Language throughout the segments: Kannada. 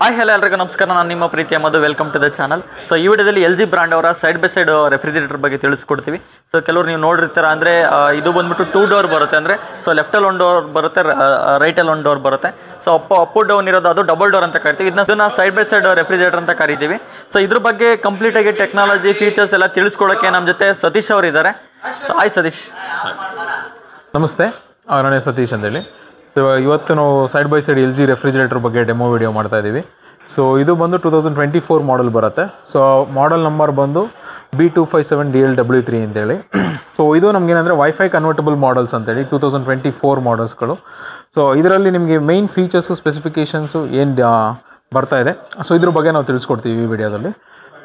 ಹಾಯ್ ಹಲೋ ಎಲ್ಲರಿಗೂ ನಮಸ್ಕಾರ ನಾನು ನಿಮ್ಮ ಪ್ರೀತಿ ಅಮ್ಮದು welcome to the channel so ಈ ವಿಡಿಯೋದಲ್ಲಿ ಎಲ್ ಜಿ ಬ್ರ್ಯಾಂಡ್ ಅವರ ಸೈಡ್ ಬೈ ಸೈಡ್ ರೆಫ್ರಿಜರೇಟರ್ ಬಗ್ಗೆ ತಿಳಿಸ್ಕೊಡ್ತೀವಿ ಸೊ ಕೆಲವರು ನೀವು ನೋಡಿರ್ತೀರ ಅಂದರೆ uh, ಇದು ಬಂದ್ಬಿಟ್ಟು ಟೂ ಡೋರ್ ಬರುತ್ತೆ ಅಂದರೆ ಸೊ ಅಲ್ಲಿ ಒಂದು ಡೋರ್ ಬರುತ್ತೆ uh, ಅಲ್ಲಿ ಒಂದು ಡೋರ್ ಬರುತ್ತೆ ಸೊ ಅಪ್ಪ ಅಪ್ಪು ಡೌನ್ ಇರೋದು ಅದು ಡಬಲ್ ಡೋರ್ ಅಂತ ಕರಿತೀವಿ ಇದನ್ನ ಇದನ್ನು ಸೈಡ್ ಬೈ ಸೈಡ್ ರೆಫ್ರಿಜರೇಟರ್ ಅಂತ ಕರಿತೀವಿ ಸೊ ಇದ್ರ ಬಗ್ಗೆ ಕಂಪ್ಲೀಟಾಗಿ ಟೆಕ್ನಾಲಜಿ ಫೀಚರ್ಸ್ ಎಲ್ಲ ತಿಳಿಸ್ಕೊಡೋಕ್ಕೆ ನಮ್ಮ ಜೊತೆ ಸತೀಶ್ ಅವರು ಇದ್ದಾರೆ ಸೊ ಹಾಯ್ ಸತೀಶ್ ನಮಸ್ತೆ ಅವರೇ ಸತೀಶ್ ಅಂತೇಳಿ ಸೊ ಇವತ್ತು ನಾವು side by side L G refrigerator ಬಗ್ಗೆ ಡೆಮೋ ವಿಡಿಯೋ ಮಾಡ್ತಾ ಇದ್ದೀವಿ ಸೊ ಇದು ಬಂದು two thousand twenty four model ಬರುತ್ತೆ ಸೊ ಮಾಡಲ್ ನಂಬರ್ ಬಂದು B two five seven D L W three ಅಂತೇಳಿ ಸೊ ಇದು ನಮಗೇನಂದರೆ ವೈಫೈ ಕನ್ವರ್ಟಬಲ್ ಮಾಡಲ್ಸ್ ಅಂತೇಳಿ ಟೂ ತೌಸಂಡ್ ಟ್ವೆಂಟಿ ಫೋರ್ ಮಾಡಲ್ಸ್ಗಳು ಸೊ ಇದರಲ್ಲಿ ನಿಮಗೆ ಮೇಯ್ನ್ ಫೀಚರ್ಸು ಸ್ಪೆಸಿಫಿಕೇಷನ್ಸು ಏನು ಬರ್ತಾ ಇದೆ ಸೊ ಇದ್ರ ಬಗ್ಗೆ ನಾವು ತಿಳಿಸ್ಕೊಡ್ತೀವಿ ಈ ವಿಡಿಯೋದಲ್ಲಿ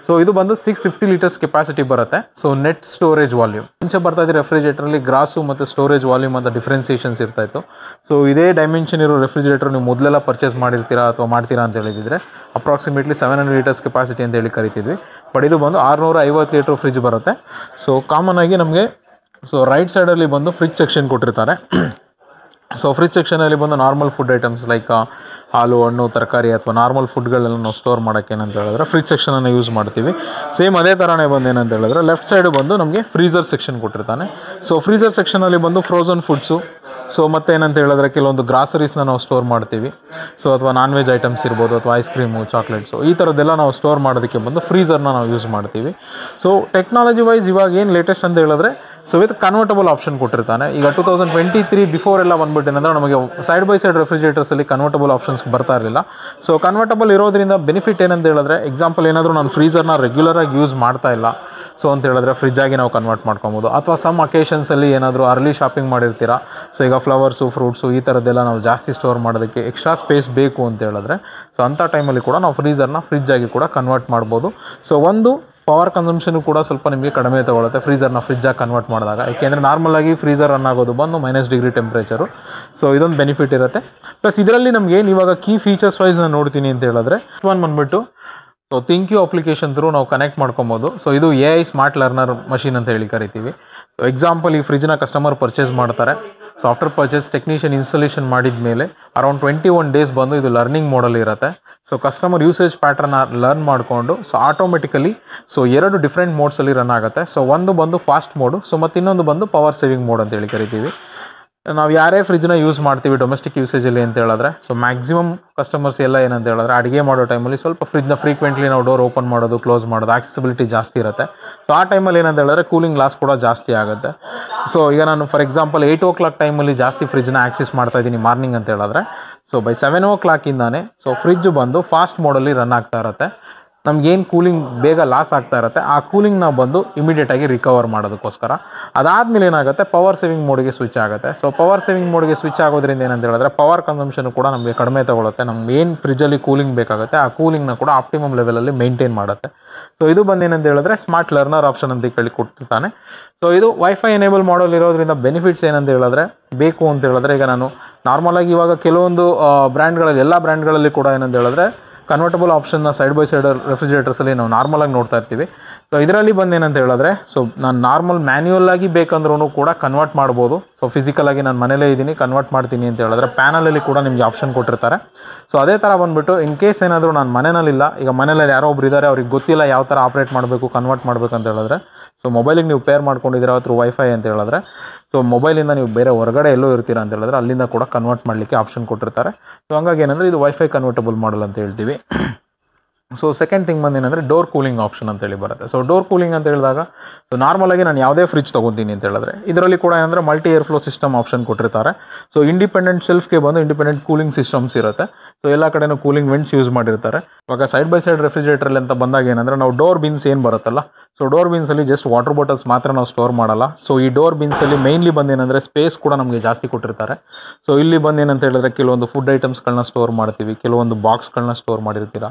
ಸೊ ಇದು ಬಂದು ಸಿಕ್ಸ್ ಫಿಫ್ಟಿ ಲೀಟರ್ಸ್ ಕೆಪಾಸಿಟಿ ಬರುತ್ತೆ ಸೊ ನೆಟ್ ಸ್ಟೋರೇಜ್ ವಾಲ್ಯೂಮ್ ಮುಂಚೆ ಬರ್ತಾ ಇದೆ ರೆಫ್ರಿಜರೇಟರಲ್ಲಿ ಗ್ರಾಸು ಮತ್ತು ಸ್ಟೋರೇಜ್ ವಾಲ್ಯೂಮ್ ಅಂತ ಡಿಫ್ರೆನ್ಸಿಯೇಷನ್ಸ್ ಇರ್ತಾಯಿತ್ತು ಸೊ ಇದೇ ಡೈಮೆನ್ಷನ್ ಇರೋ ರೆಫ್ರಿಜರೇಟರ್ ನೀವು ಮೊದಲೆಲ್ಲ ಪರ್ಚೇಸ್ ಮಾಡಿರ್ತೀರಾ ಅಥವಾ ಮಾಡ್ತೀರಾ ಅಂತ ಹೇಳಿದ್ರೆ approximately seven hundred litres capacity ಅಂತ ಹೇಳಿ ಕರಿತಿದ್ವಿ ಬಟ್ ಇದು ಬಂದು ಆರುನೂರ ಐವತ್ತು ಲೀಟ್ರ್ ಫ್ರಿಜ್ ಬರುತ್ತೆ ಸೊ ಕಾಮನ್ ಆಗಿ ನಮಗೆ ಸೊ ರೈಟ್ ಸೈಡಲ್ಲಿ ಬಂದು ಫ್ರಿಜ್ ಸೆಕ್ಷನ್ ಕೊಟ್ಟಿರ್ತಾರೆ ಸೊ ಫ್ರಿಜ್ ಸೆಕ್ಷನಲ್ಲಿ ಬಂದು ನಾರ್ಮಲ್ ಫುಡ್ ಐಟಮ್ಸ್ ಲೈಕ್ ಹಾಲು ಹಣ್ಣು ತರಕಾರಿ ಅಥವಾ ನಾರ್ಮಲ್ ಫುಡ್ಗಳೆಲ್ಲ ನಾವು ಸ್ಟೋರ್ ಮಾಡೋಕ್ಕೆ ಏನಂತ ಹೇಳಿದ್ರೆ ಫ್ರಿಜ್ ಸೆಕ್ಷನನ್ನು ಯೂಸ್ ಮಾಡ್ತೀವಿ ಸೇಮ್ ಅದೇ ಥರನೇ ಬಂದು ಏನಂತ ಹೇಳಿದ್ರೆ ಲೆಫ್ಟ್ ಸೈಡು ಬಂದು ನಮಗೆ ಫ್ರೀಸರ್ ಸೆಕ್ಷನ್ ಕೊಟ್ಟಿರ್ತಾನೆ ಸೊ ಫ್ರೀಸರ್ ಸೆಕ್ಷನಲ್ಲಿ ಬಂದು ಫ್ರೋಝನ್ ಫುಡ್ಸು ಸೊ ಮತ್ತೆ ಏನಂತ ಹೇಳಿದ್ರೆ ಕೆಲವೊಂದು ಗ್ರಾಸರೀಸ್ನ ನಾವು ಸ್ಟೋರ್ ಮಾಡ್ತೀವಿ ಸೊ ಅಥವಾ ನಾನ್ ವೆಜ್ ಐಟಮ್ಸ್ ಇರ್ಬೋದು ಅಥವಾ ಐಸ್ ಕ್ರೀಮು ಚಾಕ್ಲೇಟ್ಸು ಈ ಥರದ್ದೆಲ್ಲ ನಾವು ಸ್ಟೋರ್ ಮಾಡೋದಕ್ಕೆ ಬಂದು ಫ್ರೀಸರ್ನ ನಾವು ಯೂಸ್ ಮಾಡ್ತೀವಿ ಸೊ ಟೆಕ್ನಾಲಜಿ ವೈಸ್ ಇವಾಗ ಏನು ಲೇಟೆಸ್ಟ್ ಅಂತ ಹೇಳಿದ್ರೆ ಸೊ ವಿತ್ ಕನ್ವರ್ಟಬಲ್ ಆಪ್ಷನ್ ಕೊಟ್ಟಿರ್ತಾನೆ ಈಗ two thousand twenty three before ಎಲ್ಲ ಬಂದ್ಬಿಟ್ಟೇನೆಂದರೆ ನಮಗೆ ಸೈಡ್ ಬೈ ಸೈಡ್ ರೆಫ್ರಿಜರೇಟರ್ಸಲ್ಲಿ ಕನ್ವರ್ಟಬಲ್ ಆಪ್ಷನ್ಸ್ ಬರ್ತಾ ಇರಲಿಲ್ಲ ಸೊ ಕನ್ವರ್ಟಬಲ್ ಇರೋದ್ರಿಂದ ಬೆನಿಫಿಟ್ ಏನಂತ ಹೇಳಿದ್ರೆ ಎಕ್ಸಾಂಪಲ್ ಏನಾದರೂ ನಾನು ಫ್ರೀಸರ್ನ ರೆಗ್ಯುಲರಾಗಿ ಯೂಸ್ ಮಾಡ್ತಾ ಇಲ್ಲ ಸೊ ಅಂತ ಹೇಳಿದ್ರೆ ಫ್ರಿಜ್ಜಾಗಿ ನಾವು ಕನ್ವರ್ಟ್ ಮಾಡ್ಕೊಬೋದು ಅಥವಾ ಸಮ್ ಅಕೇಶನ್ಸಲ್ಲಿ ಏನಾದರೂ ಅರ್ಲಿ ಶಾಪಿಂಗ್ ಮಾಡಿರ್ತೀರಾ ಸೊ ಈಗ ಫ್ಲವರ್ಸು ಫ್ರೂಟ್ಸು ಈ ಥರದ್ದೆಲ್ಲ ನಾವು ಜಾಸ್ತಿ ಸ್ಟೋರ್ ಮಾಡೋದಕ್ಕೆ ಎಕ್ಸ್ಟ್ರಾ ಸ್ಪೇಸ್ ಬೇಕು ಅಂತ ಹೇಳಿದ್ರೆ ಸೊ ಅಂಥ ಟೈಮಲ್ಲಿ ಕೂಡ ನಾವು ಫ್ರೀಸರ್ನ ಫ್ರಿಜ್ಜಾಗಿ ಕೂಡ ಕನ್ವರ್ಟ್ ಮಾಡ್ಬೋದು ಸೊ ಒಂದು ಪವರ್ ಕನ್ಸಂಪ್ಷನ್ ಕೂಡ ಸ್ವಲ್ಪ ನಿಮಗೆ ಕಡಿಮೆ ತಗೊಳ್ಳುತ್ತೆ ಫ್ರೀಜರ್ನ ಫ್ರಿಜ್ಜಾಗಿ ಕನ್ವರ್ಟ್ ಮಾಡಿದಾಗ ನಾರ್ಮಲ್ ಆಗಿ ಫ್ರೀಜರ್ ರನ್ ಆಗೋದು ಬಂದು ಮೈನಸ್ ಡಿಗ್ರಿ ಟೆಂಪ್ರೇಚರು ಸೊ ಇದೊಂದು ಬೆನಿಫಿಟ್ ಇರುತ್ತೆ ಪ್ಲಸ್ ಇದರಲ್ಲಿ ನಮಗೆ ಏನು ಇವಾಗ ಕೀ ಫೀಚರ್ಸ್ ವೈಸ್ ನಾನು ನೋಡ್ತೀನಿ ಅಂತ ಹೇಳಿದ್ರೆ ಒನ್ ಬಂದುಬಿಟ್ಟು so think you application through ನಾವು ಕನೆಕ್ಟ್ ಮಾಡ್ಕೊಬೋದು ಸೊ ಇದು A I smart learner machine ಅಂತ ಹೇಳಿ ಕರಿತೀವಿ ಎಕ್ಸಾಂಪಲ್ ಈ ಫ್ರಿಜ್ನ ಕಸ್ಟಮರ್ ಪರ್ಚೇಸ್ ಮಾಡ್ತಾರೆ ಸಾಫ್ಟ್ವೇರ್ ಪರ್ಚೇಸ್ ಟೆಕ್ನಿಷಿಯನ್ ಇನ್ಸ್ಟಾಲೇಷನ್ ಮಾಡಿದ ಮೇಲೆ ಅರೌಂಡ್ ಟ್ವೆಂಟಿ ಒನ್ ಡೇಸ್ ಬಂದು ಇದು ಲರ್ನಿಂಗ್ ಮೋಡಲ್ ಇರುತ್ತೆ ಸೊ ಕಸ್ಟಮರ್ ಯೂಸೇಜ್ ಪ್ಯಾಟ್ರನ್ನ ಲರ್ನ್ ಮಾಡಿಕೊಂಡು ಸೊ ಆಟೋಮೆಟಿಕಲಿ ಸೊ ಎರಡು ಡಿಫ್ರೆಂಟ್ ಮೋಡ್ಸಲ್ಲಿ ರನ್ ಆಗುತ್ತೆ ಸೊ ಒಂದು ಬಂದು ಫಾಸ್ಟ್ ಮೋಡು ಸೊ ಮತ್ತು ಇನ್ನೊಂದು ಬಂದು ಪವರ್ ಸೇವಿಂಗ್ ಮೋಡ್ ಅಂತ ಹೇಳಿ ಕರಿತೀವಿ ನಾವು ಯಾರೇ ಫ್ರಿಜ್ನ ಯೂಸ್ ಮಾಡ್ತೀವಿ ಡೊಮೆಸ್ಟಿಕ್ ಯೂಸೇಜಲ್ಲಿ ಅಂತ ಹೇಳಿದ್ರೆ ಸೊ ಮ್ಯಾಕ್ಸಿಮಮ್ ಕಸ್ಟಮರ್ಸ್ ಎಲ್ಲ ಏನಂತ ಹೇಳಿದ್ರೆ ಅಡುಗೆ ಮಾಡೋ ಟೈಮಲ್ಲಿ ಸ್ವಲ್ಪ ಫ್ರಿಜ್ನ ಫ್ರೀಕ್ವೆಂಟ್ಲಿ ನಾವು ಡೋರ್ ಓಪನ್ ಮಾಡೋದು ಕ್ಲೋಸ್ ಮಾಡೋದು ಆಕ್ಸೆಸಿಬಿಲಿಟಿ ಜಾಸ್ತಿ ಇರುತ್ತೆ ಸೊ ಆ ಟೈಮಲ್ಲಿ ಏನಂತ ಹೇಳಿದ್ರೆ ಕೂಲಿಂಗ್ ಗ್ಲಾಸ್ ಕೂಡ ಜಾಸ್ತಿ ಆಗುತ್ತೆ ಸೊ ಈಗ ನಾನು for example eight o'clock ಟೈಮಲ್ಲಿ ಜಾಸ್ತಿ ಫ್ರಿಜ್ನ ಆಕ್ಸೆಸ್ ಮಾಡ್ತಾ ಇದ್ದೀನಿ ಮಾರ್ನಿಂಗ್ ಅಂತ ಹೇಳಿದ್ರೆ ಸೊ ಬೈ ಸೆವೆನ್ ಓ ಕ್ಲಾಕಿಂದಾನೆ ಸೊ ಫ್ರಿಜ್ ಬಂದು ಫಾಸ್ಟ್ ಮೋಡಲ್ಲಿ ರನ್ ಆಗ್ತಾ ಇರುತ್ತೆ ನಮಗೇನು ಕೂಲಿಂಗ್ ಬೇಗ ಲಾಸ್ ಆಗ್ತಾ ಇರುತ್ತೆ ಆ ಕೂಲಿಂಗ್ ನಾವು ಬಂದು ಇಮಿಡಿಯೇಟಾಗಿ ರಿಕವರ್ ಮಾಡೋದಕ್ಕೋಸ್ಕರ ಅದಾದಮೇಲೆ ಏನಾಗುತ್ತೆ ಪವರ್ ಸೇವಿಂಗ್ ಮೋಡ್ಗೆ ಸ್ವಿಚ್ ಆಗುತ್ತೆ ಸೊ ಪವರ್ ಸೇವಿಂಗ್ ಮೋಡ್ಗೆ ಸ್ವಿಚ್ ಆಗೋದ್ರಿಂದ ಏನಂತ ಹೇಳಿದ್ರೆ ಪವರ್ ಕನ್ಸಂಪ್ಷನ್ ಕೂಡ ನಮಗೆ ಕಡಿಮೆ ತಗೊಳುತ್ತೆ ನಮ್ಗೆ ಏನು ಫ್ರಿಜ್ಜಲ್ಲಿ ಕೂಲಿಂಗ್ ಬೇಕಾಗುತ್ತೆ ಆ ಕೂಲಿಂಗ್ನ ಕೂಡ ಆಪ್ಟಿಮಮ್ ಲೆವೆಲಲ್ಲಿ ಮೇಂಟೈನ್ ಮಾಡುತ್ತೆ ಸೊ ಇದು ಬಂದು ಏನಂತ ಹೇಳಿದ್ರೆ ಸ್ಮಾರ್ಟ್ ಲರ್ನರ್ ಆಪ್ಷನ್ ಅಂತ ಕೇಳಿ ಕೊಟ್ಟಿರ್ತಾನೆ ಸೊ ಇದು ವೈಫೈ ಎನೇಬಲ್ ಮಾಡಲ್ ಇರೋದ್ರಿಂದ ಬೆನಿಫಿಟ್ಸ್ ಏನಂತ ಹೇಳಿದ್ರೆ ಬೇಕು ಅಂತ ಹೇಳಿದ್ರೆ ಈಗ ನಾನು ನಾರ್ಮಲಾಗಿ ಇವಾಗ ಕೆಲವೊಂದು ಬ್ರ್ಯಾಂಡ್ಗಳಲ್ಲಿ ಎಲ್ಲ ಬ್ರ್ಯಾಂಡ್ಗಳಲ್ಲಿ ಕೂಡ ಏನಂತ ಹೇಳಿದ್ರೆ ಕನ್ವರ್ಟಬಲ್ ಆಪ್ಷನ್ನ ಸೈಡ್ ಬೈ ಸೈಡ್ ರೆಫ್ರಿಜರೇಟರ್ಸಲ್ಲಿ ನಾವು ನಾರ್ಮಲಾಗಿ ನೋಡ್ತಾ ಇರ್ತೀವಿ ಸೊ ಇದರಲ್ಲಿ ಬಂದೇನಂತ ಹೇಳಿದ್ರೆ ಸೊ ನಾನು ನಾರ್ಮಲ್ ಮ್ಯಾನ್ಯುವಲ್ಲಾಗಿ ಬೇಕಂದ್ರೂ ಕೂಡ ಕನ್ವರ್ಟ್ ಮಾಡ್ಬೋದು ಸೊ ಫಿಸಿಕಲಾಗಿ ನಾನು ಮನೇಲೇ ಇದ್ದೀನಿ ಕನ್ವರ್ಟ್ ಮಾಡ್ತೀನಿ ಅಂತ ಹೇಳಿದ್ರೆ ಪ್ಯಾನಲಲ್ಲಿ ಕೂಡ ನಿಮಗೆ ಆಪ್ಷನ್ ಕೊಟ್ಟಿರ್ತಾರೆ ಸೊ ಅದೇ ಥರ ಬಂದುಬಿಟ್ಟು ಇನ್ ಕೇಸ್ ಏನಾದರೂ ನಾನು ಮನೆಯಲ್ಲಿಲ್ಲ ಈಗ ಮನೇಲಲ್ಲಿ ಯಾರೋ ಒಬ್ರು ಇದ್ದಾರೆ ಅವ್ರಿಗೆ ಗೊತ್ತಿಲ್ಲ ಯಾವ ಥರ ಆಪ್ರೇಟ್ ಮಾಡಬೇಕು ಕನ್ವರ್ಟ್ ಮಾಡಬೇಕಂತ ಹೇಳಿದ್ರೆ ಸೊ ಮೊಬೈಲಿಗೆ ನೀವು ಪೇರ್ ಮಾಡ್ಕೊಂಡಿದ್ದೀರಾ ಥ್ರೂ ವೈಫೈ ಅಂತ ಹೇಳಿದ್ರೆ ಸೊ ಮೊಬೈಲಿಂದ ನೀವು ಬೇರೆ ಹೊರಗಡೆ ಎಲ್ಲೋ ಇರ್ತೀರ ಅಂತ ಹೇಳಿದ್ರೆ ಅಲ್ಲಿಂದ ಕೂಡ ಕನ್ವರ್ಟ್ ಮಾಡಲಿಕ್ಕೆ ಆಪ್ಷನ್ ಕೊಟ್ಟಿರ್ತಾರೆ ಸೊ ಹಂಗಾಗಿ ಏನಂದರೆ ಇದು ವೈಫೈ ಕನ್ವರ್ಟಬಲ್ ಮಾಡಲ್ ಅಂತ ಹೇಳ್ತೀವಿ ಸೊ ಸೆಕೆಂಡ್ ಥಿಂಗ್ ಬಂದು ಡೋರ್ ಕೂಲಿಂಗ್ ಆಪ್ಷನ್ ಅಂತೇಳಿ ಬರುತ್ತೆ ಸೊ ಡೋರ್ ಕೂಲಿಂಗ್ ಅಂತ ಹೇಳಿದಾಗ ಸೊ ನಾರ್ಮಲಾಗಿ ನಾನು ಯಾವುದೇ ಫ್ರಿಜ್ ತೊಗೊತೀನಿ ಅಂತ ಹೇಳಿದ್ರೆ ಇದರಲ್ಲಿ ಕೂಡ ಏನಂದರೆ multi air flow system option ಕೊಟ್ಟಿರ್ತಾರೆ ಸೊ ಇಂಡಿಪೆಂಡೆಂಟ್ ಶೆಲ್ಫ್ಗೆ ಬಂದು ಇಂಡಿಪೆಂಡೆಂಟ್ ಕೂಲಿಂಗ್ ಸಿಸ್ಟಮ್ಸ್ ಇರುತ್ತೆ ಸೊ ಎಲ್ಲ ಕಡೆನೂ ಕೂಲಿಂಗ್ ವೆಂಟ್ಸ್ ಯೂಸ್ ಮಾಡಿರ್ತಾರೆ ಇವಾಗ ಸೈಡ್ ಬೈ ಸೈಡ್ ರೆಫ್ರಿಜರೇಟರ್ ಅಂತ ಬಂದಾಗ ಏನಂದರೆ ನಾವು ಡೋರ್ ಬಿನ್ಸ್ ಏನು ಬರುತ್ತಲ್ಲ ಸೊ ಡೋರ್ ಬಿನ್ಸಲ್ಲಿ ಜಸ್ಟ್ ವಾಟರ್ ಬಾಟಲ್ಸ್ ಮಾತ್ರ ನಾವು ಸ್ಟೋರ್ ಮಾಡಲ್ಲ ಸೊ ಈ ಡೋರ್ ಬಿನ್ಸಲ್ಲಿ ಮೇಯ್ನ್ಲಿ ಬಂದು ಏನಂದರೆ ಸ್ಪೇಸ್ ಕೂಡ ನಮಗೆ ಜಾಸ್ತಿ ಕೊಟ್ಟಿರ್ತಾರೆ ಸೊ ಇಲ್ಲಿ ಬಂದೇನಂತ ಹೇಳಿದ್ರೆ ಕೆಲವೊಂದು ಫುಡ್ ಐಟಮ್ಸ್ಗಳನ್ನ ಸ್ಟೋರ್ ಮಾಡ್ತೀವಿ ಕೆಲವೊಂದು ಬಾಕ್ಸ್ಗಳನ್ನ ಸ್ಟೋರ್ ಮಾಡಿರ್ತೀರ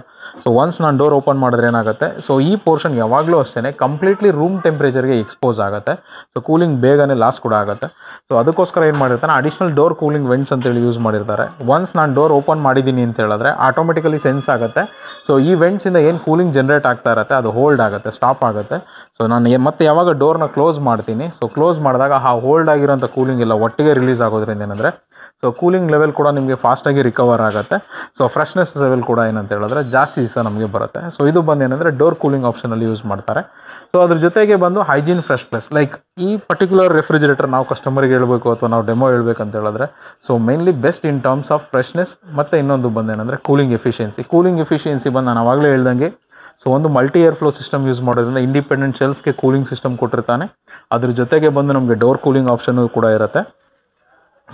ಸೊ ಒನ್ಸ್ ನಾನು ಡೋರ್ ಓಪನ್ ಮಾಡಿದ್ರೆ ಏನಾಗುತ್ತೆ ಸೊ ಈ ಪೋರ್ಷನ್ ಯಾವಾಗಲೂ ಅಷ್ಟೇ ಕಂಪ್ಲೀಟ್ಲಿ ರೂಮ್ ಟೆಂಪ್ರೇಚರ್ಗೆ ಎಕ್ಸ್ಪೋಸ್ ಆಗುತ್ತೆ ಸೊ ಕೂಲಿಂಗ್ ಬೇಗನೆ ಲಾಸ್ ಕೂಡ ಆಗುತ್ತೆ ಸೊ ಅದಕ್ಕೋಸ್ಕರ ಏನು ಮಾಡಿರ್ತಾನೆ ಅಡಿಷ್ನಲ್ ಡೋರ್ ಕೂಲಿಂಗ್ ವೆಂಟ್ಸ್ ಅಂತೇಳಿ ಯೂಸ್ ಮಾಡಿರ್ತಾರೆ ಒನ್ಸ್ ನಾನು ಡೋರ್ ಓಪನ್ ಮಾಡಿದ್ದೀನಿ ಅಂತ ಹೇಳಿದ್ರೆ ಆಟೋಮೆಟಿಕಲಿ ಸೆನ್ಸ್ ಆಗುತ್ತೆ ಸೊ ಈ ವೆಂಟ್ಸಿಂದ ಏನು ಕೂಲಿಂಗ್ ಜನ್ರೇಟ್ ಆಗ್ತಾ ಇರುತ್ತೆ ಅದು ಹೋಲ್ಡ್ ಆಗುತ್ತೆ ಸ್ಟಾಪ್ ಆಗುತ್ತೆ ಸೊ ನಾನು ಮತ್ತೆ ಯಾವಾಗ ಡೋರ್ನ ಕ್ಲೋಸ್ ಮಾಡ್ತೀನಿ ಸೊ ಕ್ಲೋಸ್ ಮಾಡಿದಾಗ ಆ ಹೋಲ್ಡ್ ಆಗಿರೋಂಥ ಕೂಲಿಂಗ್ ಎಲ್ಲ ಒಟ್ಟಿಗೆ ರಿಲೀಸ್ ಆಗೋದ್ರಿಂದ ಏನಂದರೆ ಸೊ ಕೂಲಿಂಗ್ ಲೆವೆಲ್ ಕೂಡ ನಿಮಗೆ ಫಾಸ್ಟಾಗಿ ರಿಕವರ್ ಆಗುತ್ತೆ ಸೊ ಫ್ರೆಶ್ನೆಸ್ ಲೆವೆಲ್ ಕೂಡ ಏನಂತ ಹೇಳಿದ್ರೆ ಜಾಸ್ತಿ ಸಹ ನಮಗೆ ಬರುತ್ತೆ ಸೊ ಇದು ಬಂದು ಏನಂದರೆ ಡೋರ್ ಕೂಲಿಂಗ್ ಆಪ್ಷನಲ್ಲಿ ಯೂಸ್ ಮಾಡ್ತಾರೆ ಸೊ ಅದ್ರ ಜೊತೆಗೆ ಬಂದು ಹೈಜೀನ್ ಫ್ರೆಶ್ ಪ್ಲಸ್ ಲೈಕ್ ಈ ಪರ್ಟಿಕ್ಯುಲರ್ ರೆಫ್ರಿಜಿರೇಟರ್ ನಾವು ಕಸ್ಟಮರ್ಗೆ ಹೇಳಬೇಕು ಅಥವಾ ನಾವು ಡೆಮೋ ಹೇಳಬೇಕಂತ ಹೇಳಿದ್ರೆ so mainly best in terms of freshness ಮತ್ತು ಇನ್ನೊಂದು ಬಂದು ಏನಂದರೆ ಕೂಲಿಂಗ್ ಎಫಿಷಿಯನ್ಸಿ ಕೂಲಿಂಗ್ ಎಫಿಷಿಯನ್ಸಿ ಬಂದು ನಾನು ಆವಾಗಲೇ ಹೇಳ್ದಂಗೆ ಸೊ ಒಂದು multi air flow system use ಮಾಡೋದ್ರಿಂದ ಇಂಡಿಪೆಂಡೆಂಟ್ ಶೆಲ್ಫ್ಗೆ ಕೂಲಿಂಗ್ ಸಿಸ್ಟಮ್ ಕೊಟ್ಟಿರ್ತಾನೆ ಅದ್ರ ಜೊತೆಗೆ ಬಂದು ನಮಗೆ ಡೋರ್ ಕೂಲಿಂಗ್ ಆಪ್ಷನು ಕೂಡ ಇರುತ್ತೆ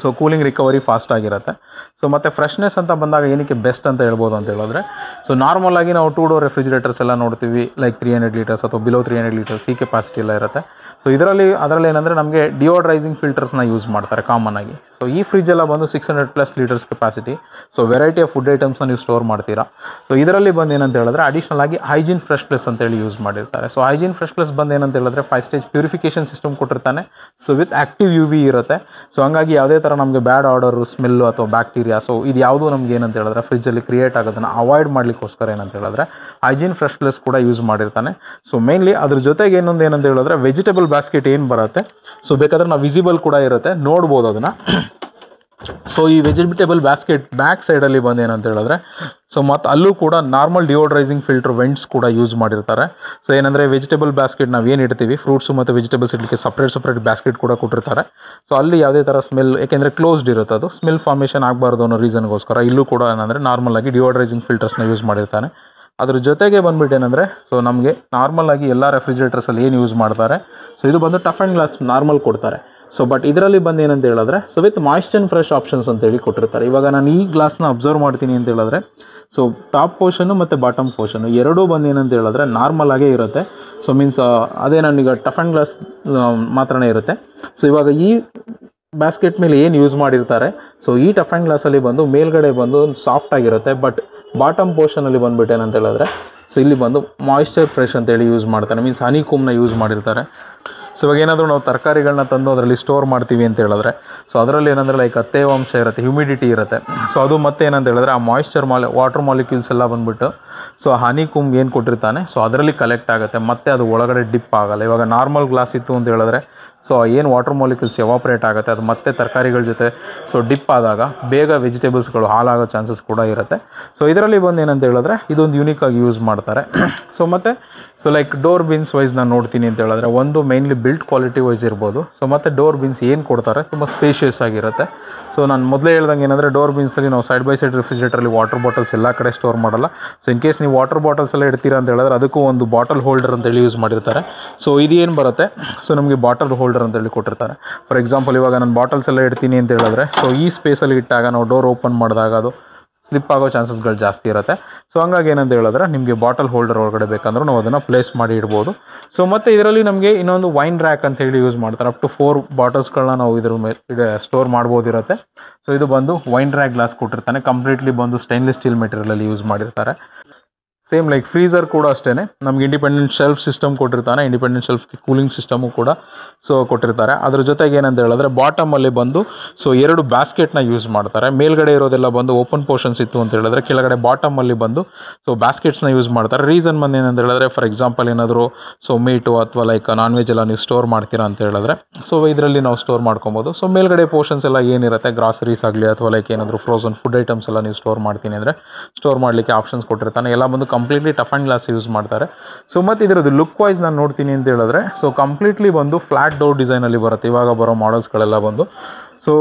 ಸೊ ಕೂಲಿಂಗ್ ರಿಕವರಿ ಫಾಸ್ಟ್ ಆಗಿರುತ್ತೆ ಸೊ ಮತ್ತು ಫ್ರೆಶ್ನೆಸ್ ಅಂತ ಬಂದಾಗ ಏನಕ್ಕೆ ಬೆಸ್ಟ್ ಅಂತ ಹೇಳ್ಬೋದು ಅಂತ ಹೇಳಿದ್ರೆ ಸೊ ನಾರ್ಮಲಾಗಿ ನಾವು ಟೂ ಡೋರ್ ರೆಫ್ರಿಜಿರೇಟರ್ಸ್ ಎಲ್ಲ ನೋಡ್ತೀವಿ ಲೈಕ್ ತ್ರೀ ಹಂಡ್ರೆಡ್ ಲೀಟರ್ಸ್ ಅಥವಾ ಬಿಲೋ ತ್ರೀ ಹಂಡ್ರೆಡ್ ಲೀಟರ್ಸ್ ಈ ಕೆಪಾಸಿಟಿ ಎಲ್ಲ ಇರುತ್ತೆ ಸೊ ಇದರಲ್ಲಿ ಅದರಲ್ಲಿ ಏನಂದರೆ ನಮಗೆ ಡಿಯೋಡ್ರೈಸಿಂಗ್ ಫಿಲ್ಟರ್ಸ್ನ ಯೂಸ್ ಮಾಡ್ತಾರೆ ಕಾಮನ್ ಆಗಿ ಸೊ ಈ ಫ್ರಿಜ್ ಎಲ್ಲ ಬಂದು six hundred plus litres capacity so variety of food ಐಟಮ್ಸ್ನ ನೀವು ಸ್ಟೋರ್ ಮಾಡ್ತೀರಾ ಸೊ ಇದರಲ್ಲಿ ಬಂದು ಏನಂತ ಹೇಳಿದ್ರೆ ಅಡಿಷನಲ್ ಆಗಿ ಹೈಜಿನ್ ಫ್ರೆಶ್ ಪ್ಲಸ್ ಅಂತೇಳಿ ಯೂಸ್ ಮಾಡಿರ್ತಾರೆ ಸೊ ಹೈಜಿನ್ ಫ್ರೆಶ್ ಪ್ಲಸ್ ಬಂದು ಏನಂತ ಹೇಳಿದ್ರೆ ಫೈವ್ ಸ್ಟೇಜ್ ಪ್ಯೂರಿಫಿಕೇಷನ್ ಸಿಸ್ಟಮ್ ಕೊಟ್ಟಿರ್ತಾನೆ so with active U V ಇರುತ್ತೆ ಸೊ ಹಂಗಾಗಿ ಯಾವುದೇ ಥರ ನಮಗೆ ಬ್ಯಾಡ್ ಆರ್ಡರು ಸ್ಮೆಲ್ಲು ಅಥವಾ ಬ್ಯಾಕ್ಟೀರಿಯಾ ಸೊ ಇದು ಯಾವುದು ನಮ್ಗೆ ಏನಂತ ಹೇಳಿದ್ರೆ ಫ್ರಿಜ್ಜಲ್ಲಿ ಕ್ರಿಯೇಟ್ ಆಗೋದನ್ನು ಅವಾಯ್ಡ್ ಮಾಡಲಿಕ್ಕೋಸ್ಕರ ಏನಂತ ಹೇಳಿದ್ರೆ ಹೈಜೀನ್ ಫ್ರೆಶ್ ಪ್ಲಸ್ ಕೂಡ ಯೂಸ್ ಮಾಡಿರ್ತಾನೆ ಸೊ ಮೇನ್ಲಿ ಅದ್ರ ಜೊತೆಗೆ ಇನ್ನೊಂದು ಏನಂತ ಹೇಳಿದ್ರೆ ವೆಜಿಟೇಬಲ್ ಬ್ಯಾಸ್ಕೆಟ್ ಏನು ಬರುತ್ತೆ ಸೊ ಬೇಕಾದ್ರೆ ನಾವು ವಿಸಿಬಲ್ ಕೂಡ ಇರುತ್ತೆ ನೋಡ್ಬೋದು ಅದನ್ನು ಸೊ ಈ ವೆಜಿಟೇಬಲ್ ಬ್ಯಾಸ್ಕೆಟ್ ಬ್ಯಾಕ್ ಸೈಡಲ್ಲಿ ಬಂದೇನಂತ ಹೇಳಿದ್ರೆ ಸೊ ಮತ್ತು ಅಲ್ಲೂ ಕೂಡ ನಾರ್ಮಲ್ ಡಿಯೋಡ್ರೈಸಿಂಗ್ ಫಿಲ್ಟರ್ ವೆಂಟ್ಸ್ ಕೂಡ ಯೂಸ್ ಮಾಡಿರ್ತಾರೆ ಸೊ ಏನಂದರೆ ವೆಜಿಟೇಬಲ್ ಬ್ಯಾಸ್ಕೆಟ್ ನಾವು ಏನು ಇಡ್ತೀವಿ ಫ್ರೂಟ್ಸು ಮತ್ತು ವೆಜಿಟೇಬಲ್ಸ್ ಇಡಲಿಕ್ಕೆ ಸಪ್ರೇಟ್ ಸಪ್ರೇಟ್ ಬ್ಯಾಸ್ಕೆಟ್ ಕೂಡ ಕೊಟ್ಟಿರ್ತಾರೆ ಸೊ ಅಲ್ಲಿ ಯಾವುದೇ ಥರ ಸ್ಮೆಲ್ ಏಕೆಂದರೆ ಕ್ಲೋಸ್ಡ್ ಇರುತ್ತೆ ಅದು ಸ್ಮೆಲ್ ಫಾರ್ಮೇಷನ್ ಆಗಬಾರ್ದು ಅನ್ನೋ ರೀಸನ್ಗೋಸ್ಕರ ಇಲ್ಲೂ ಕೂಡ ಏನಂದರೆ ನಾರ್ಮಲಾಗಿ ಡಿಯೋಡ್ರೈಸಿಂಗ್ ಫಿಲ್ಟರ್ಸ್ನ ಯೂಸ್ ಮಾಡಿರ್ತಾರೆ ಅದ್ರ ಜೊತೆಗೆ ಬಂದ್ಬಿಟ್ಟು ಏನಂದರೆ ಸೊ ನಮಗೆ ನಾರ್ಮಲಾಗಿ ಎಲ್ಲ ರೆಫ್ರಿಜರೇಟರ್ಸಲ್ಲಿ ಏನು ಯೂಸ್ ಮಾಡ್ತಾರೆ ಸೊ ಇದು ಬಂದು ಟಫ್ ಆ್ಯಂಡ್ ಗ್ಲಾಸ್ ನಾರ್ಮಲ್ ಕೊಡ್ತಾರೆ ಸೊ ಬಟ್ ಇದರಲ್ಲಿ ಬಂದು ಏನಂತ ಹೇಳಿದ್ರೆ so with moist fresh options ಅಂತೇಳಿ ಕೊಟ್ಟಿರ್ತಾರೆ ಇವಾಗ ನಾನು ಈ ಗ್ಲಾಸ್ನ ಅಬ್ಸರ್ವ್ ಮಾಡ್ತೀನಿ ಅಂತ ಹೇಳಿದ್ರೆ ಸೊ ಟಾಪ್ ಪೋಷನು ಮತ್ತು ಬಾಟಮ್ ಪೋರ್ಷನು ಎರಡೂ ಬಂದು ಏನಂತ ಹೇಳಿದ್ರೆ ನಾರ್ಮಲ್ ಆಗೇ ಇರುತ್ತೆ ಸೊ ಮೀನ್ಸ್ ಅದೇ ನನಗೆ ಟಫ್ ಆ್ಯಂಡ್ ಗ್ಲಾಸ್ ಮಾತ್ರನೇ ಇರುತ್ತೆ ಸೊ ಇವಾಗ ಈ ಬ್ಯಾಸ್ಕೆಟ್ ಮೇಲೆ ಏನು ಯೂಸ್ ಮಾಡಿರ್ತಾರೆ ಸೊ ಈ ಟಫ್ ಆ್ಯಂಡ್ ಗ್ಲಾಸಲ್ಲಿ ಬಂದು ಮೇಲ್ಗಡೆ ಬಂದು ಸಾಫ್ಟ್ ಆಗಿರುತ್ತೆ ಬಟ್ ಬಾಟಮ್ ಪೋರ್ಷನಲ್ಲಿ ಬಂದುಬಿಟ್ಟು ಏನಂತ ಹೇಳಿದ್ರೆ ಸೊ ಇಲ್ಲಿ ಬಂದು ಮಾಯಿಶ್ಚರ್ ಫ್ರೆಶ್ ಅಂತೇಳಿ ಯೂಸ್ ಮಾಡ್ತಾರೆ ಮೀನ್ಸ್ ಹನಿಕೂಮ್ನ ಯೂಸ್ ಮಾಡಿರ್ತಾರೆ ಸೊ ಇವಾಗ ಏನಾದರೂ ನಾವು ತರಕಾರಿಗಳನ್ನ ತಂದು ಅದರಲ್ಲಿ ಸ್ಟೋರ್ ಮಾಡ್ತೀವಿ ಅಂತ ಹೇಳಿದ್ರೆ ಸೊ ಅದರಲ್ಲಿ ಏನಂದರೆ ಲೈಕ್ ತೇವಾಂಶ ಇರುತ್ತೆ ಹ್ಯುಮಿಡಿಟಿ ಇರುತ್ತೆ ಸೊ ಅದು ಮತ್ತೆ ಏನಂತ ಹೇಳಿದ್ರೆ ಆ ಮಾಯಿಶ್ಚರ್ ಮಾಲೆ ವಾಟರ್ ಮಾಲಿಕ್ಯೂಲ್ಸ್ ಎಲ್ಲ ಬಂದುಬಿಟ್ಟು ಸೊ ಹನಿ ಕುಂಬ್ ಏನು ಕೊಟ್ಟಿರ್ತಾನೆ ಸೊ ಅದರಲ್ಲಿ ಕಲೆಕ್ಟ್ ಆಗುತ್ತೆ ಮತ್ತೆ ಅದು ಒಳಗಡೆ ಡಿಪ್ ಆಗಲ್ಲ ಇವಾಗ ನಾರ್ಮಲ್ ಗ್ಲಾಸ್ ಇತ್ತು ಅಂತ ಹೇಳಿದ್ರೆ ಸೊ ಏನು ವಾಟರ್ ಮಾಲಿಕ್ಯೂಲ್ಸ್ ಎವಾಪ್ರೇಟ್ ಆಗುತ್ತೆ ಅದು ಮತ್ತೆ ತರಕಾರಿಗಳ ಜೊತೆ ಸೊ ಡಿಪ್ ಆದಾಗ ಬೇಗ ವೆಜಿಟೇಬಲ್ಸ್ಗಳು ಹಾಳಾಗೋ ಚಾನ್ಸಸ್ ಕೂಡ ಇರುತ್ತೆ ಸೊ ಇದರಲ್ಲಿ ಬಂದು ಏನಂತ ಹೇಳಿದ್ರೆ ಇದೊಂದು ಯೂನಿಕ್ ಆಗಿ ಯೂಸ್ ಮಾಡ್ತಾರೆ ಸೊ ಮತ್ತು so like door bins wise ನಾನು ನೋಡ್ತೀನಿ ಅಂತ ಹೇಳಿದ್ರೆ ಒಂದು ಮೇನ್ಲಿ ಬಿಲ್ಟ್ ಕ್ವಾಲಿಟಿ ವೈಸ್ ಇರ್ಬೋದು ಸೊ ಮತ್ತು ಡೋರ್ ಬಿನ್ಸ್ ಏನು ಕೊಡ್ತಾರೆ ತುಂಬ ಸ್ಪೇಷಿಯಸ್ ಆಗಿರುತ್ತೆ ಸೊ ನಾನು ಮೊದಲೇ ಹೇಳ್ದಂಗೆ ಏನಂದರೆ ಡೋರ್ ಬಿನ್ಸಲ್ಲಿ ನಾವು ಸೈಡ್ ಬೈ ಸೈಡ್ ರೆಫ್ರಿಜರೇಟರಲ್ಲಿ ವಾಟರ್ ಬಾಟಲ್ಸ್ ಎಲ್ಲ ಕಡೆ ಸ್ಟೋರ್ ಮಾಡಲ್ಲ ಸೊ ಇನ್ ಕೇಸ್ ನೀವು ವಾಟರ್ ಬಾಟಲ್ಸ್ ಎಲ್ಲ ಇಡ್ತೀರಾ ಅಂತ ಹೇಳಿದ್ರೆ ಅದಕ್ಕೂ ಒಂದು ಬಾಟಲ್ ಹೋಲ್ಡರ್ ಅಂತೇಳಿ ಯೂಸ್ ಮಾಡಿರ್ತಾರೆ ಸೊ ಇದೇನು ಬರುತ್ತೆ ಸೊ ನಮಗೆ ಬಾಟಲ್ ಹೋಲ್ಡರ್ ಅಂತೇಳಿ ಕೊಟ್ಟಿರ್ತಾರೆ ಫಾರ್ ಎಕ್ಸಾಂಪಲ್ ಇವಾಗ ನಾನು ಬಾಟಲ್ಸ್ ಎಲ್ಲ ಇಡ್ತೀನಿ ಅಂತ ಹೇಳಿದ್ರೆ ಸೊ ಈ ಸ್ಪೇಸಲ್ಲಿ ಇಟ್ಟಾಗ ನಾವು ಡೋರ್ ಓಪನ್ ಮಾಡಿದಾಗ ಅದು ಸ್ಲಿಪ್ ಆಗೋ ಚಾನ್ಸಸ್ಗಳು ಜಾಸ್ತಿ ಇರುತ್ತೆ ಸೊ ಹಂಗಾಗಿ ಏನಂತ ಹೇಳಿದ್ರೆ ನಿಮಗೆ ಬಾಟಲ್ ಹೋಲ್ಡರ್ ಒಳಗಡೆ ಬೇಕಂದ್ರೂ ನಾವು ಅದನ್ನು ಪ್ಲೇಸ್ ಮಾಡಿ ಇಡ್ಬೋದು ಸೊ ಮತ್ತು ಇದರಲ್ಲಿ ನಮಗೆ ಇನ್ನೊಂದು ವೈನ್ ರ್ಯಾಕ್ ಅಂತ ಹೇಳಿ ಯೂಸ್ ಮಾಡ್ತಾರೆ ಅಪ್ ಟು ಫೋರ್ ಬಾಟಲ್ಸ್ಗಳನ್ನ ನಾವು ಇದ್ರ ಮೇ ಸ್ಟೋರ್ ಮಾಡ್ಬೋದಿರುತ್ತೆ ಸೊ ಇದು ಬಂದು ವೈನ್ ರ್ಯಾಕ್ ಗ್ಲಾಸ್ ಕೊಟ್ಟಿರ್ತಾನೆ ಕಂಪ್ಲೀಟ್ಲಿ ಬಂದು ಸ್ಟೈನ್ಲೆಸ್ ಸ್ಟೀಲ್ ಮೆಟೀರಿಯಲಲ್ಲಿ ಯೂಸ್ ಮಾಡಿರ್ತಾರೆ ಸೇಮ್ ಲೈಕ್ ಫ್ರೀಸರ್ ಕೂಡ ಅಷ್ಟೇ ನಮಗೆ ಇಂಡಿಪೆಂಡೆಂಟ್ ಶೆಲ್ಫ್ ಸಿಸ್ಟಮ್ ಕೊಟ್ಟಿರ್ತಾನೆ ಇಂಡಿಪೆಂಡೆಂಟ್ ಶೆಲ್ಫ್ ಕೂಲಿಂಗ್ ಸಿಸ್ಟಮು ಕೂಡ ಸೊ ಕೊಟ್ಟಿರ್ತಾರೆ ಅದ್ರ ಜೊತೆಗೆ ಏನಂತ ಹೇಳಿದ್ರೆ ಬಾಟಮಲ್ಲಿ ಬಂದು ಸೊ ಎರಡು ಬ್ಯಾಸ್ಕೆಟ್ನ ಯೂಸ್ ಮಾಡ್ತಾರೆ ಮೇಲ್ಗಡೆ ಇರೋದೆಲ್ಲ ಬಂದು ಓಪನ್ ಪೋರ್ಷನ್ಸ್ ಇತ್ತು ಅಂತ ಹೇಳಿದ್ರೆ ಕೆಳಗಡೆ ಬಾಟಮಲ್ಲಿ ಬಂದು ಸೊ ಬ್ಯಾಸ್ಕೆಟ್ಸ್ನ ಯೂಸ್ ಮಾಡ್ತಾರೆ ರೀಸನ್ ಬಂದು ಏನಂತ ಹೇಳಿದ್ರೆ ಫಾರ್ ಎಕ್ಸಾಂಪಲ್ ಏನಾದರೂ ಸೊ ಮೀಟು ಅಥವಾ ಲೈಕ್ ನಾನ್ ವೆಜ್ ಎಲ್ಲ ನೀವು ಸ್ಟೋರ್ ಮಾಡ್ತೀರಾ ಅಂತ ಹೇಳಿದ್ರೆ ಸೊ ಇದರಲ್ಲಿ ನಾವು ಸ್ಟೋರ್ ಮಾಡ್ಕೊಬೋದು ಸೊ ಮೇಲ್ಗಡೆ ಪೋರ್ಷನ್ಸ್ ಎಲ್ಲ ಏನಿರುತ್ತೆ ಗ್ರಾಸರೀಸ್ ಆಗಲಿ ಅಥವಾ ಲೈಕ್ ಏನಾದರೂ ಫ್ರೋಸನ್ ಫುಡ್ ಐಟಮ್ಸ್ ಎಲ್ಲ ನೀವು ಸ್ಟೋರ್ ಮಾಡ್ತೀನಿ ಅಂದರೆ ಸ್ಟೋರ್ ಮಾಡಲಿಕ್ಕೆ ಆಪ್ಷನ್ಸ್ ಕೊಟ್ಟಿರ್ತಾನೆ ಎಲ್ಲ ಬಂದು completely toughened glass use ಮಾಡ್ತಾರೆ ಸೊ ಮತ್ತು ಇದರದ್ದು ಲುಕ್ ವೈಸ್ ನಾನು ನೋಡ್ತೀನಿ ಅಂತ ಹೇಳಿದ್ರೆ ಸೊ ಕಂಪ್ಲೀಟ್ಲಿ ಬಂದು ಫ್ಲಾಟ್ ಡೋರ್ ಡಿಸೈನಲ್ಲಿ ಬರುತ್ತೆ ಇವಾಗ ಬರೋ ಮಾಡಲ್ಸ್ಗಳೆಲ್ಲ ಬಂದು so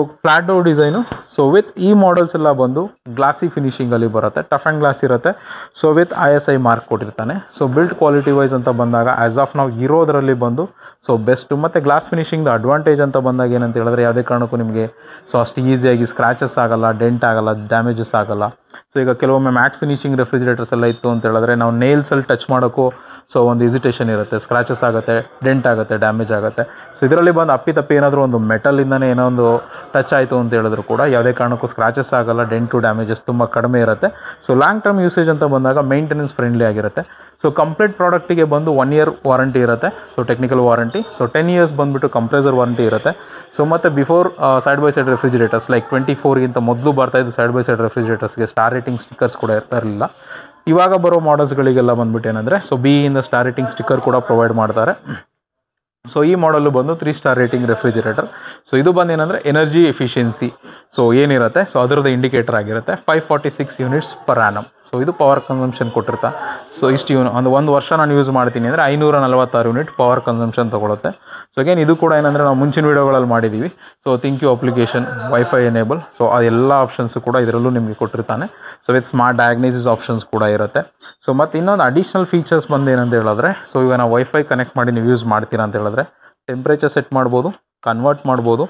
door design so with ಈ ಮಾಡಲ್ಸ್ ಎಲ್ಲ ಬಂದು ಗ್ಲಾಸಿ ಫಿನಿಷಿಂಗಲ್ಲಿ ಬರುತ್ತೆ ಟಫ್ ಆ್ಯಂಡ್ ಗ್ಲಾಸ್ ಇರುತ್ತೆ so with I S I mark ಕೊಟ್ಟಿರ್ತಾನೆ ಸೊ ಬಿಲ್ಡ್ ಕ್ವಾಲಿಟಿ ವೈಸ್ ಅಂತ ಬಂದಾಗ ಆ್ಯಸ್ ಆಫ್ ನಾವು ಇರೋದರಲ್ಲಿ ಬಂದು ಸೊ ಬೆಸ್ಟು ಮತ್ತು ಗ್ಲಾಸ್ ಫಿನಿಷಿಂಗ್ದು ಅಡ್ವಾಂಟೇಜ್ ಅಂತ ಬಂದಾಗ ಏನಂತ ಹೇಳಿದ್ರೆ ಯಾವುದೇ ಕಾರಣಕ್ಕೂ ನಿಮಗೆ ಸೊ ಅಷ್ಟು ಈಸಿಯಾಗಿ ಸ್ಕ್ರಾಚಸ್ ಆಗೋಲ್ಲ ಡೆಂಟ್ ಆಗೋಲ್ಲ ಡ್ಯಾಮೇಜಸ್ ಆಗೋಲ್ಲ ಸೊ ಈಗ ಕೆಲವೊಮ್ಮೆ ಮ್ಯಾಟ್ ಫಿನಿಷಿಂಗ್ ರೆಫ್ರಿಜಿರೇಟರ್ಸ್ ಎಲ್ಲ ಇತ್ತು ಅಂತ ಹೇಳಿದ್ರೆ ನಾವು ನೇಲ್ಸಲ್ಲಿ ಟಚ್ ಮಾಡೋಕ್ಕೂ ಸೊ ಒಂದು ಇಸಿಟೇಷನ್ ಇರುತ್ತೆ ಸ್ಕ್ರಾಚಸ್ ಆಗುತ್ತೆ ಡೆಂಟ್ ಆಗುತ್ತೆ ಡ್ಯಾಮೇಜ್ ಆಗುತ್ತೆ ಸೊ ಇದರಲ್ಲಿ ಬಂದು ಅಪ್ಪಿ ತಪ್ಪಿ ಏನಾದರೂ ಒಂದು ಮೆಟಲಿಂದನೇ ಏನೋ ಒಂದು ಟಚ್ ಆಯಿತು ಅಂತ ಹೇಳಿದ್ರು ಕೂಡ ಯಾವುದೇ ಕಾರಣಕ್ಕೂ ಸ್ಕ್ರಾಚಸ್ ಆಗೋಲ್ಲ ಡೆಂಟು ಡ್ಯಾಮೇಜಸ್ ತುಂಬ ಕಡಿಮೆ ಇರುತ್ತೆ ಸೊ ಲಾಂಗ್ ಟರ್ಮ್ ಯೂಸೇಜ್ ಅಂತ ಬಂದಾಗ ಮೈಂಟೆನೆನ್ಸ್ ಫ್ರೆಂಡ್ಲಿ ಆಗಿರುತ್ತೆ ಸೊ ಕಂಪ್ಲೀಟ್ ಪ್ರಾಡಕ್ಟಿಗೆ ಬಂದು ಒನ್ ಇಯರ್ ವಾರಂಟಿ ಇರುತ್ತೆ so technical warranty so ten years ಬಂದುಬಿಟ್ಟು ಕಂಪ್ರೆಸರ್ ವಾರಂಟಿ ಇರುತ್ತೆ ಸೊ ಮತ್ತು before side by side refrigerators like twenty ಫೋರ್ಗಿಂತ ಮೊದಲು ಬರ್ತಾಯಿದ್ದು ಸೈಡ್ ಬೈ ಸೈಡ್ ರೆಫ್ರಿಜಿರೇಟರ್ಸ್ಗೆ ಸ್ಟಾರ್ ರೇಟಿಂಗ್ ಸ್ಟಿಕ್ಕರ್ಸ್ ಕೂಡ ಇರ್ತಾ ಇರಲಿಲ್ಲ ಇವಾಗ ಬರೋ ಮಾಡಲ್ಸ್ಗಳಿಗೆಲ್ಲ ಬಂದ್ಬಿಟ್ಟು ಏನಂದರೆ ಸೊ ಬಿ ಇಂದ ಸ್ಟಾರ್ ರೇಟಿಂಗ್ ಸ್ಟಿಕ್ಕರ್ ಕೂಡ ಪ್ರೊವೈಡ್ ಮಾಡ್ತಾರೆ ಸೊ ಈ ಮಾಡಲ್ಲು ಬಂದು three star rating refrigerator so ಇದು ಬಂದು ಏನಂದರೆ ಎನರ್ಜಿ ಎಫಿಷಿಯನ್ಸಿ ಸೊ ಏನಿರುತ್ತೆ ಸೊ ಅದರದ್ದು ಇಂಡಿಕೇಟರ್ ಆಗಿರುತ್ತೆ five forty six units per annum so ಇದು ಪವರ್ ಕನ್ಸಂಪ್ಷನ್ ಕೊಟ್ಟಿರ್ತಾ ಸೊ ಇಷ್ಟು ಯೂನ್ ಒಂದು ಒಂದು ವರ್ಷ ನಾನು ಯೂಸ್ ಮಾಡ್ತೀನಿ ಅಂದರೆ ಐನೂರ ನಲವತ್ತಾರು ಯೂನಿಟ್ ಪವರ್ ಕನ್ಸಂಪ್ಷನ್ ತೊಗೊಳುತ್ತೆ ಸೊ ಅಗೇನ್ ಇದು ಕೂಡ ಏನಂದರೆ ನಾವು ಮುಂಚಿನ ವೀಡಿಯೋಗಳಲ್ಲಿ ಮಾಡಿದ್ದೀವಿ so think you application wifi enable so ಆ ಎಲ್ಲ ಆಪ್ಷನ್ಸು ಕೂಡ ಇದರಲ್ಲೂ ನಿಮಗೆ ಕೊಟ್ಟಿರ್ತಾನೆ so with smart diagnosis options ಕೂಡ ಇರುತ್ತೆ ಸೊ ಮತ್ತು ಇನ್ನೊಂದು ಅಡಿಷ್ನಲ್ ಫೀಚರ್ಸ್ ಬಂದು ಏನಂತ ಹೇಳಿದ್ರೆ ಸೊ ಇವಾಗ ನಾವು ವೈಫೈ ಕನೆಕ್ಟ್ ಮಾಡಿ ನೀವು ಯೂಸ್ ಮಾಡ್ತೀರಾ ಅಂತ ಹೇಳಿದ್ರೆ ಮಾಡಿದ್ರೆ ಟೆಂಪ್ರೇಚರ್ ಸೆಟ್ ಮಾಡ್ಬೋದು ಕನ್ವರ್ಟ್ ಮಾಡ್ಬೋದು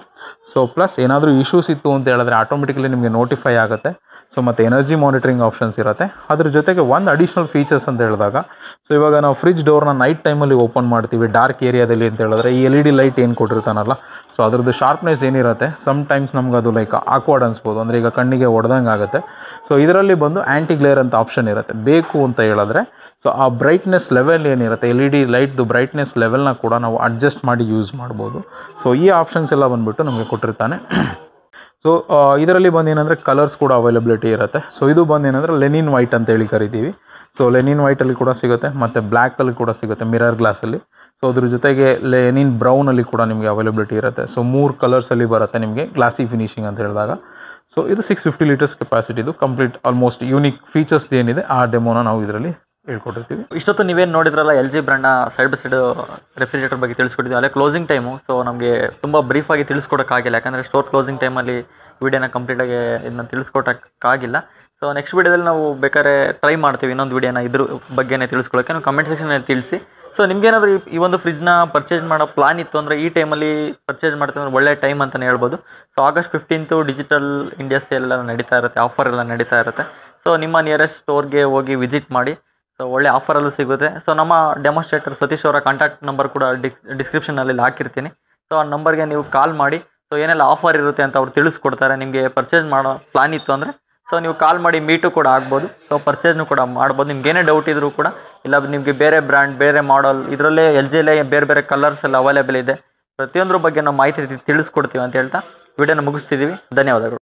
ಸೊ ಪ್ಲಸ್ ಏನಾದರೂ ಇಶ್ಯೂಸ್ ಇತ್ತು ಅಂತ ಹೇಳಿದ್ರೆ ಆಟೋಮೆಟಿಕಲಿ ನಿಮಗೆ ನೋಟಿಫೈ ಆಗುತ್ತೆ ಸೊ ಮತ್ತು ಎನರ್ಜಿ ಮಾನಿಟರಿಂಗ್ ಆಪ್ಷನ್ಸ್ ಇರುತ್ತೆ ಅದ್ರ ಜೊತೆಗೆ ಒಂದು ಅಡಿಷ್ನಲ್ ಫೀಚರ್ಸ್ ಅಂತ ಹೇಳಿದಾಗ ಸೊ ಇವಾಗ ನಾವು ಫ್ರಿಜ್ ಡೋರ್ನ ನೈಟ್ ಟೈಮಲ್ಲಿ ಓಪನ್ ಮಾಡ್ತೀವಿ ಡಾರ್ಕ್ ಏರಿಯಾದಲ್ಲಿ ಅಂತ ಹೇಳಿದ್ರೆ ಈ ಎಲ್ ಇ ಡಿ ಲೈಟ್ ಏನು ಕೊಟ್ಟಿರ್ತಾನಲ್ಲ ಸೊ ಅದ್ರದ್ದು ಶಾರ್ಪ್ನೆಸ್ ಏನಿರುತ್ತೆ ಸಮ್ ಟೈಮ್ಸ್ ನಮ್ಗೆ ಅದು ಲೈಕ್ ಆಕ್ವರ್ಡ್ ಅನ್ಸ್ಬೋದು ಅಂದರೆ ಈಗ ಕಣ್ಣಿಗೆ ಹೊಡೆದಂಗೆ ಆಗುತ್ತೆ ಸೊ ಇದರಲ್ಲಿ ಬಂದು ಆ್ಯಂಟಿ ಗ್ಲೇರ್ ಅಂತ ಆಪ್ಷನ್ ಇರುತ್ತೆ ಬೇಕು ಅಂತ ಹೇಳಿದ್ರೆ ಸೊ ಆ ಬ್ರೈಟ್ನೆಸ್ ಲೆವೆಲ್ ಏನಿರುತ್ತೆ ಎಲ್ ಇ ಡಿ ಲೈಟ್ದು ಬ್ರೈಟ್ನೆಸ್ ಲೆವೆಲ್ನ ಕೂಡ ನಾವು ಅಡ್ಜಸ್ಟ್ ಮಾಡಿ ಯೂಸ್ ಮಾಡ್ಬೋದು ಸೊ ಈ ಆಪ್ಷನ್ಸ್ ಎಲ್ಲ ಬಂದುಬಿಟ್ಟು ನಮಗೆ ಕೊಟ್ಟಿರ್ತಾನೆ ಸೊ ಇದರಲ್ಲಿ ಬಂದು ಏನಂದರೆ ಕಲರ್ಸ್ ಕೂಡ ಅವೈಲಬಿಲಿಟಿ ಇರುತ್ತೆ ಸೊ ಇದು ಬಂದು ಏನಂದರೆ ಲೆನಿನ್ ವೈಟ್ ಅಂತೇಳಿ ಕರಿತೀವಿ ಸೊ ಲೆನಿನ್ ವೈಟಲ್ಲಿ ಕೂಡ ಸಿಗುತ್ತೆ ಮತ್ತು ಬ್ಲ್ಯಾಕಲ್ಲಿ ಕೂಡ ಸಿಗುತ್ತೆ ಮಿರರ್ ಗ್ಲಾಸಲ್ಲಿ ಸೊ ಅದ್ರ ಜೊತೆಗೆ ಲೆನಿನ್ ಬ್ರೌನಲ್ಲಿ ಕೂಡ ನಿಮಗೆ ಅವೈಲಬಿಲಿಟಿ ಇರುತ್ತೆ ಸೊ ಮೂರು ಕಲರ್ಸಲ್ಲಿ ಬರುತ್ತೆ ನಿಮಗೆ ಗ್ಲಾಸಿ ಫಿನಿಷಿಂಗ್ ಅಂತ ಹೇಳಿದಾಗ ಸೊ ಇದು ಸಿಕ್ಸ್ ಫಿಫ್ಟಿ ಲೀಟರ್ಸ್ ಇದು ಕಂಪ್ಲೀಟ್ ಆಲ್ಮೋಸ್ಟ್ ಯೂನಿಕ್ ಫೀಚರ್ಸ್ ಏನಿದೆ ಆ ಡೆಮೋನ ನಾವು ಇದರಲ್ಲಿ ಹೇಳ್ಕೊಟ್ಟಿರ್ತೀವಿ ಇಷ್ಟೊತ್ತು ನೀವೇನು ನೋಡಿದ್ರಲ್ಲ ಎಲ್ ಜಿ ಬ್ರ್ಯಾಂಡ್ನ ಸೈಡ್ ಬೈ ಸೈಡ್ ರೆಫ್ರಿಜರೇಟರ್ ಬಗ್ಗೆ ತಿಳಿಸ್ಕೊಟ್ಟಿದ್ದೀವಿ ಅಲ್ಲೇ ಕ್ಲೋಸಿಂಗ್ ಟೈಮು ಸೊ ನಮಗೆ ತುಂಬ ಬ್ರೀಫಾಗಿ ತಿಳಿಸ್ಕೊಡೋಕ್ಕಾಗಿಲ್ಲ ಯಾಕಂದರೆ ಸ್ಟೋರ್ ಕ್ಲೋಸಿಂಗ್ ಟೈಮಲ್ಲಿ ವಿಡಿಯೋನ ಕಂಪ್ಲೀಟಾಗಿ ಇದನ್ನ ತಿಳಿಸ್ಕೊಟ್ಟಕ್ಕಾಗಿಲ್ಲ ಸೊ ನೆಕ್ಸ್ಟ್ ವಿಡಿಯೋದಲ್ಲಿ ನಾವು ಬೇಕಾದ್ರೆ ಟ್ರೈ ಮಾಡ್ತೀವಿ ಇನ್ನೊಂದು ವೀಡಿಯೋನ ಇದ್ರ ಬಗ್ಗೆನೇ ತಿಳಿಸ್ಕೊಳ್ಳೋಕೆ ನೀವು ಕಮೆಂಟ್ ಸೆಕ್ಷನಲ್ಲಿ ತಿಳಿಸಿ ಸೊ ನಿಮಗೇನಾದರೂ ಈ ಒಂದು ಫ್ರಿಜ್ನ ಪರ್ಚೇಸ್ ಮಾಡೋ ಪ್ಲಾನ್ ಇತ್ತು ಅಂದರೆ ಈ ಟೈಮಲ್ಲಿ ಪರ್ಚೇಸ್ ಮಾಡ್ತೀವಿ ಅಂದರೆ ಒಳ್ಳೆ ಟೈಮ್ ಅಂತಲೇ ಹೇಳ್ಬೋದು so August fifteenth digital India sale ಎಲ್ಲ ನಡೀತಾ ಇರುತ್ತೆ ಆಫರ್ ಎಲ್ಲ ನಡೀತಾ ಇರುತ್ತೆ ಸೊ ನಿಮ್ಮ ನಿಯರೆಸ್ಟ್ ಸ್ಟೋರ್ಗೆ ಹೋಗಿ ವಿಸಿಟ್ ಮಾಡಿ ಸೊ ಒಳ್ಳೆ ಆಫರಲ್ಲೂ ಸಿಗುತ್ತೆ ಸೊ ನಮ್ಮ ಡೆಮೋಸ್ಟ್ರೇಟರ್ ಸತೀಶ್ ಅವರ ಕಾಂಟ್ಯಾಕ್ಟ್ ನಂಬರ್ ಕೂಡ ಡಿಸ್ಕ್ರಿಪ್ಷನಲ್ಲಿ ಹಾಕಿರ್ತೀನಿ ಸೊ ಆ ನಂಬರ್ಗೆ ನೀವು ಕಾಲ್ ಮಾಡಿ ಸೊ ಏನೆಲ್ಲ ಆಫರ್ ಇರುತ್ತೆ ಅಂತ ಅವ್ರು ತಿಳಿಸ್ಕೊಡ್ತಾರೆ ನಿಮಗೆ ಪರ್ಚೇಸ್ ಮಾಡೋ ಪ್ಲಾನ್ ಇತ್ತು ಅಂದರೆ ಸೊ ನೀವು ಕಾಲ್ ಮಾಡಿ ಮೀಟು ಕೂಡ ಆಗ್ಬೋದು ಸೊ ಪರ್ಚೇಸ್ನು ಕೂಡ ಮಾಡ್ಬೋದು ನಿಮ್ಗೆ ಏನೇ ಡೌಟ್ ಇದ್ದರೂ ಕೂಡ ಇಲ್ಲ ನಿಮಗೆ ಬೇರೆ ಬ್ರ್ಯಾಂಡ್ ಬೇರೆ ಮಾಡಲ್ ಇದರಲ್ಲೇ ಎಲ್ ಎಲ್ಲೇ ಬೇರೆ ಬೇರೆ ಕಲರ್ಸ್ ಎಲ್ಲ ಅವೈಲೇಬಲ್ ಇದೆ ಪ್ರತಿಯೊಂದ್ರ ಬಗ್ಗೆ ನಾವು ಮಾಹಿತಿ ತಿಳಿಸ್ಕೊಡ್ತೀವಿ ಅಂತ ಹೇಳ್ತಾ ವಿಡಿಯೋನ ಮುಗಿಸ್ತಿದ್ದೀವಿ ಧನ್ಯವಾದಗಳು